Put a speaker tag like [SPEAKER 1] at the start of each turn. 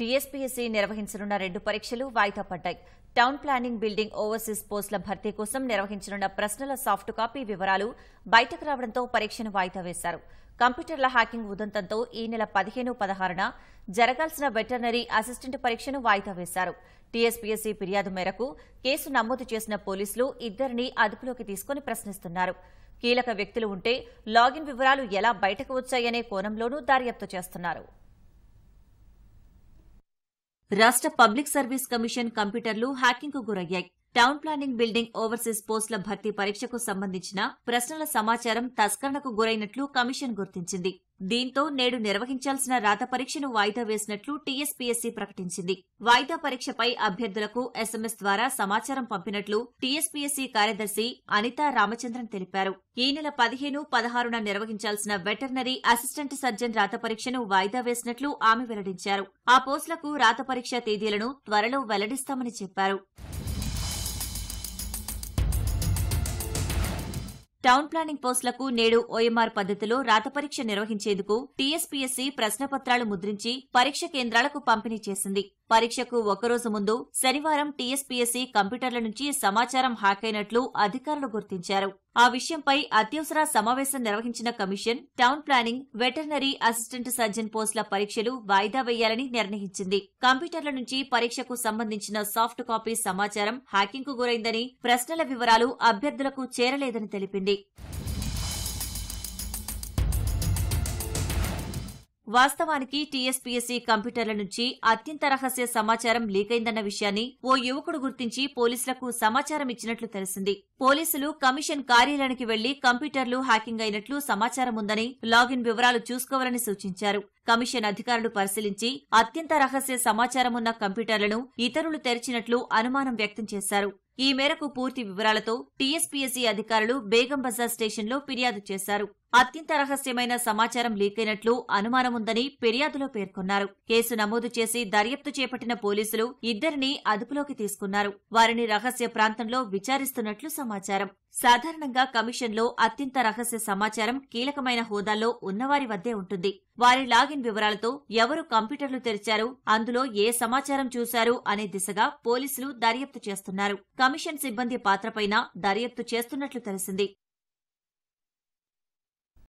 [SPEAKER 1] TSPSC నిర్వహించనున్న రెండు పరీక్షలు వాయిదా పడ్డాయి టౌన్ ప్లానింగ్ బిల్డింగ్ ఓవర్సీస్ పోస్టుల భర్తీ కోసం నిర్వహించనున్న ప్రశ్నల సాఫ్ట్ కాపీ వివరాలు బయటకు రావడంతో పరీక్షను వాయిదా వేశారు కంప్యూటర్ల హ్యాకింగ్ ఉదంతంతో ఈ నెల పదిహేను పదహారున జరగాల్సిన వెటర్నరీ అసిస్టెంట్ పరీక్షను వాయిదా వేశారు టీఎస్పీఎస్సీ ఫిర్యాదు మేరకు కేసు నమోదు చేసిన పోలీసులు ఇద్దరిని అదుపులోకి తీసుకుని ప్రశ్నిస్తున్నారు కీలక వ్యక్తులు ఉంటే లాగిన్ వివరాలు ఎలా బయటకు వచ్చాయనే కోణంలోనూ దర్యాప్తు చేస్తున్నారు రాష్ట్ర పబ్లిక్ సర్వీస్ కమిషన్ కంప్యూటర్లు హ్యాకింగ్ కు గురయ్యాయి టౌన్ ప్లానింగ్ బిల్డింగ్ ఓవర్సీస్ పోస్టుల భర్తీ పరీక్షకు సంబంధించిన ప్రశ్నల సమాచారం తస్కరణకు గురైనట్లు కమిషన్ గుర్తించింది దీంతో నేడు నిర్వహించాల్సిన రాత పరీక్షను వాయిదా వేసినట్లు టీఎస్పీఎస్సీ ప్రకటించింది వాయిదా పరీక్షపై అభ్యర్థులకు ఎస్ఎంఎస్ ద్వారా సమాచారం పంపినట్లు టీఎస్పీఎస్సీ కార్యదర్శి అనితా రామచంద్రన్ తెలిపారు ఈ నెల పదిహేను పదహారున నిర్వహించాల్సిన వెటర్నరీ అసిస్టెంట్ సర్జన్ రాత పరీక్షను వాయిదా వేసినట్లు ఆమె వెల్లడించారు ఆ పోస్టులకు రాత పరీక్ష తేదీలను త్వరలో వెల్లడిస్తామని చెప్పారు టౌన్ ప్లానింగ్ పోస్టులకు నేడు ఓఎంఆర్ పద్ధతిలో రాత పరీక్ష నిర్వహించేందుకు టీఎస్పీఎస్సీ ప్రశ్నపత్రాలు ముద్రించి పరీక్ష కేంద్రాలకు పంపిణీ చేసింది పరీక్షకు ఒకరోజు ముందు శనివారం టీఎస్పీఎస్సీ కంప్యూటర్ల నుంచి సమాచారం హ్యాక్ అయినట్లు అధికారులు గుర్తించారు ఆ విషయంపై అత్యవసర సమావేశం నిర్వహించిన commission town planning veterinary assistant surgeon పోస్టుల పరీక్షలు వాయిదా వేయాలని నిర్ణయించింది కంప్యూటర్ల నుంచి పరీక్షకు సంబంధించిన సాఫ్ట్ కాపీ సమాచారం కు గురైందని ప్రశ్నల వివరాలు అభ్యర్థులకు చేరలేదని తెలిపింది వాస్తవానికి టీఎస్పీఎస్సీ కంప్యూటర్ల నుంచి అత్యంత రహస్య సమాచారం లీకైందన్న విషయాన్ని ఓ యువకుడు గుర్తించి పోలీసులకు సమాచారం ఇచ్చినట్లు తెలిసింది పోలీసులు కమిషన్ కార్యాలయానికి వెళ్లి కంప్యూటర్లు హ్యాకింగ్ అయినట్లు సమాచారం ఉందని లాగిన్ వివరాలు చూసుకోవాలని సూచించారు కమిషన్ అధికారులు పరిశీలించి అత్యంత రహస్య సమాచారం ఉన్న కంప్యూటర్లను ఇతరులు తెరిచినట్లు అనుమానం వ్యక్తం చేశారు ఈ మేరకు పూర్తి వివరాలతో టీఎస్పీఎస్సీ అధికారులు బేగం బజార్ స్టేషన్లో ఫిర్యాదు చేశారు అత్యంత రహస్యమైన సమాచారం లీకైనట్లు అనుమానముందని ఫిర్యాదులో పేర్కొన్నారు కేసు నమోదు చేసి దర్యాప్తు చేపట్టిన పోలీసులు ఇద్దరిని అదుపులోకి తీసుకున్నారు వారిని రహస్య ప్రాంతంలో విచారిస్తున్నట్లు సమాచారం సాధారణంగా కమిషన్లో అత్యంత రహస్య సమాచారం కీలకమైన హోదాల్లో ఉన్నవారి వద్దే ఉంటుంది వారి లాగిన్ వివరాలతో ఎవరు కంప్యూటర్లు తెరిచారు అందులో ఏ సమాచారం చూశారు అనే దిశగా పోలీసులు దర్యాప్తు చేస్తున్నారు కమిషన్ సిబ్బంది పాత్రపైనా దర్యాప్తు చేస్తున్నట్లు తెలిసింది